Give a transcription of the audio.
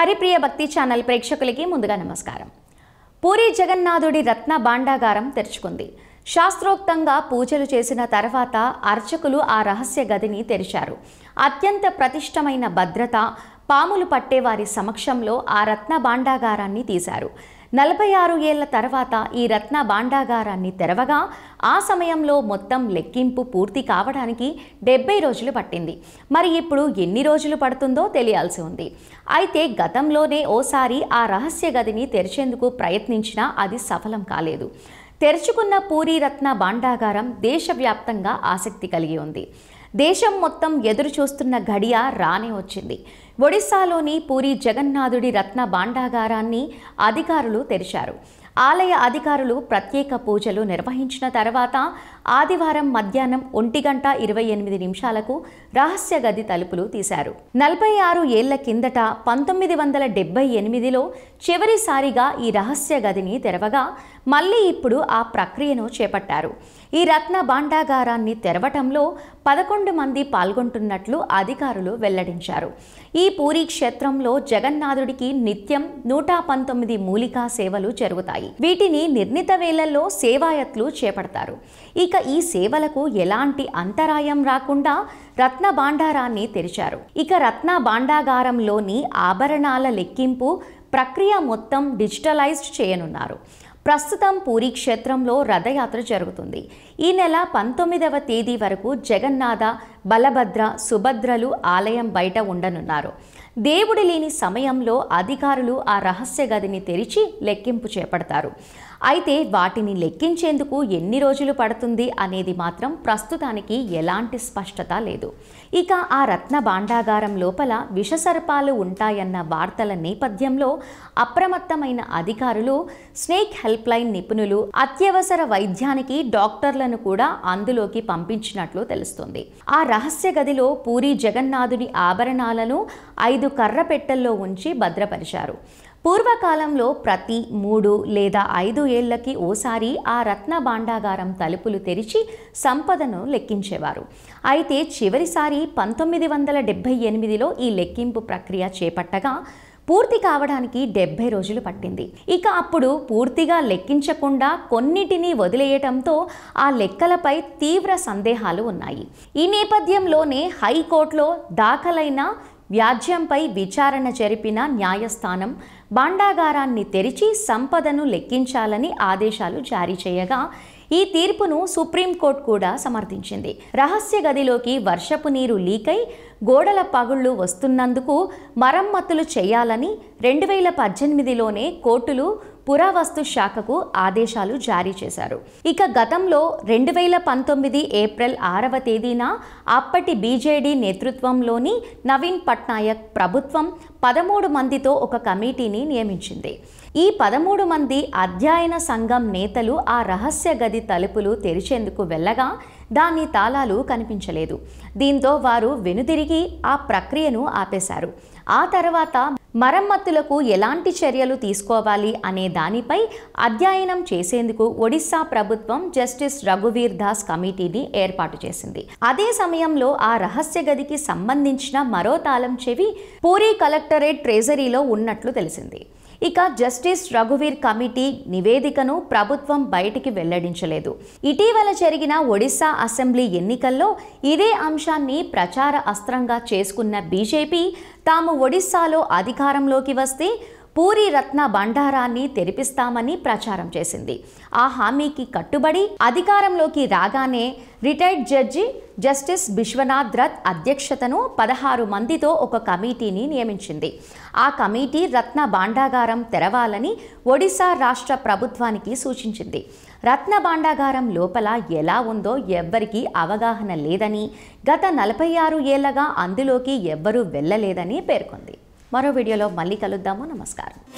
హరిప్రియ భక్తి ఛానల్ ప్రేక్షకులకి ముందుగా నమస్కారం పూరి జగన్నాథుడి రత్న భాండాగారం తెరుచుకుంది శాస్త్రోక్తంగా పూజలు చేసిన తర్వాత అర్చకులు ఆ రహస్య గదిని తెరిచారు అత్యంత ప్రతిష్టమైన భద్రత పాములు పట్టేవారి సమక్షంలో ఆ రత్న భాండాగారాన్ని తీశారు నలభై ఆరు ఏళ్ల తర్వాత ఈ రత్న భాండాగారాన్ని తెరవగా ఆ సమయంలో మొత్తం లెక్కింపు పూర్తి కావడానికి డెబ్బై రోజులు పట్టింది మరి ఇప్పుడు ఎన్ని రోజులు పడుతుందో తెలియాల్సి ఉంది అయితే గతంలోనే ఓసారి ఆ రహస్య గదిని తెరిచేందుకు ప్రయత్నించినా అది సఫలం కాలేదు తెరుచుకున్న పూరి రత్న భాండాగారం దేశవ్యాప్తంగా ఆసక్తి కలిగి ఉంది దేశం మొత్తం ఎదురు చూస్తున్న ఘడియ రానే వచ్చింది ఒడిశాలోని పూరి జగన్నాథుడి రత్న భాండాగారాన్ని అధికారులు తెరిచారు ఆలయ అధికారులు ప్రత్యేక పూజలు నిర్వహించిన తర్వాత ఆదివారం మధ్యాహ్నం ఒంటి గంట ఇరవై ఎనిమిది నిమిషాలకు రహస్య గది తలుపులు తీశారు నలభై ఆరు ఏళ్ల కిందట పంతొమ్మిది వందల డెబ్బై ఎనిమిదిలో చివరిసారిగా ఈ రహస్య గదిని తెరవగా మళ్ళీ ఇప్పుడు ఆ ప్రక్రియను చేపట్టారు ఈ రత్న భాండాగారాన్ని తెరవటంలో పదకొండు మంది పాల్గొంటున్నట్లు అధికారులు వెల్లడించారు ఈ పూరి క్షేత్రంలో జగన్నాథుడికి నిత్యం నూట పంతొమ్మిది మూలికా సేవలు జరుగుతాయి వీటిని నిర్ణీత వేళల్లో సేవాయత్లు చేపడతారు ఇక ఈ సేవలకు ఎలాంటి అంతరాయం రాకుండా రత్న భాండారాన్ని తెరిచారు ఇక రత్న భాండాగారంలోని ఆభరణాల లెక్కింపు ప్రక్రియ మొత్తం డిజిటలైజ్డ్ చేయనున్నారు ప్రస్తుతం పూరి క్షేత్రంలో రథయాత్ర జరుగుతుంది ఈ నెల పంతొమ్మిదవ తేదీ వరకు జగన్నాథ బలభద్ర సుభద్రలు ఆలయం బయట ఉండనున్నారు దేవుడి లేని సమయంలో అధికారులు ఆ రహస్య గదిని తెరిచి లెక్కింపు చేపడతారు అయితే వాటిని లెక్కించేందుకు ఎన్ని రోజులు పడుతుంది అనేది మాత్రం ప్రస్తుతానికి ఎలాంటి స్పష్టత లేదు ఇక ఆ రత్న భాండాగారం లోపల విషసర్పాలు ఉంటాయన్న వార్తల నేపథ్యంలో అప్రమత్తమైన అధికారులు స్నేక్ హెల్ప్లైన్ నిపుణులు అత్యవసర వైద్యానికి డాక్టర్లను కూడా అందులోకి పంపించినట్లు తెలుస్తుంది ఆ రహస్య గదిలో పూరి జగన్నాథుని ఆభరణాలను ఐదు కర్ర పెట్టెల్లో ఉంచి భద్రపరిచారు పూర్వకాలంలో ప్రతి మూడు లేదా ఐదు ఏళ్లకి ఓసారి ఆ రత్న భాండాగారం తలుపులు తెరిచి సంపదను లెక్కించేవారు అయితే చివరిసారి పంతొమ్మిది వందల డెబ్భై ఎనిమిదిలో ఈ లెక్కింపు ప్రక్రియ చేపట్టగా పూర్తి కావడానికి డెబ్బై రోజులు పట్టింది ఇక అప్పుడు పూర్తిగా లెక్కించకుండా కొన్నిటిని వదిలేయటంతో ఆ లెక్కలపై తీవ్ర సందేహాలు ఉన్నాయి ఈ నేపథ్యంలోనే హైకోర్టులో దాఖలైన వ్యాజ్యంపై విచారణ జరిపిన న్యాయస్థానం భాండాగారాన్ని తెరిచి సంపదను లెక్కించాలని ఆదేశాలు జారీ చేయగా ఈ తీర్పును సుప్రీంకోర్టు కూడా సమర్థించింది రహస్య గదిలోకి వర్షపు నీరు లీకై గోడల పగుళ్లు వస్తున్నందుకు మరమ్మతులు చేయాలని రెండు వేల పద్దెనిమిదిలోనే కోర్టులు పురావస్తు శాఖకు ఆదేశాలు జారీ చేశారు ఇక గతంలో రెండు వేల పంతొమ్మిది ఏప్రిల్ ఆరవ తేదీన అప్పటి బీజేడీ నేతృత్వంలోని నవీన్ పట్నాయక్ ప్రభుత్వం పదమూడు మందితో ఒక కమిటీని నియమించింది ఈ పదమూడు మంది అధ్యయన సంఘం నేతలు ఆ రహస్య గది తలుపులు తెరిచేందుకు వెళ్ళగా దాని తాళాలు కనిపించలేదు దీంతో వారు వెనుదిరిగి ఆ ప్రక్రియను ఆపేశారు ఆ తర్వాత మరమ్మతులకు ఎలాంటి చర్యలు తీసుకోవాలి అనే దానిపై అధ్యయనం చేసేందుకు ఒడిశా ప్రభుత్వం జస్టిస్ రఘువీర్ దాస్ కమిటీని ఏర్పాటు చేసింది అదే సమయంలో ఆ రహస్య గదికి సంబంధించిన మరో తాళం చెవి పూరీ కలెక్టరేట్ ట్రెజరీలో ఉన్నట్లు తెలిసింది ఇక జస్టిస్ రఘువీర్ కమిటీ నివేదికను ప్రభుత్వం బయటికి వెల్లడించలేదు ఇటీవల జరిగిన ఒడిశా అసెంబ్లీ ఎన్నికల్లో ఇదే అంశాన్ని ప్రచార అస్త్రంగా చేసుకున్న బీజేపీ తాము ఒడిస్సాలో అధికారంలోకి వస్తే పూరి రత్న బండారాన్ని తెరిపిస్తామని ప్రచారం చేసింది ఆ హామీకి కట్టుబడి అధికారంలోకి రాగానే retired judge justice Vishwanath Rath అధ్యక్షతను పదహారు మందితో ఒక కమిటీని నియమించింది ఆ కమిటీ రత్న భాండాగారం తెరవాలని ఒడిశా రాష్ట్ర ప్రభుత్వానికి సూచించింది రత్న భాండాగారం లోపల ఎలా ఉందో ఎవ్వరికీ అవగాహన లేదని గత నలభై ఆరు ఏళ్లగా అందులోకి ఎవ్వరూ వెళ్ళలేదని పేర్కొంది మరో వీడియోలో మళ్ళీ కలుద్దాము నమస్కారం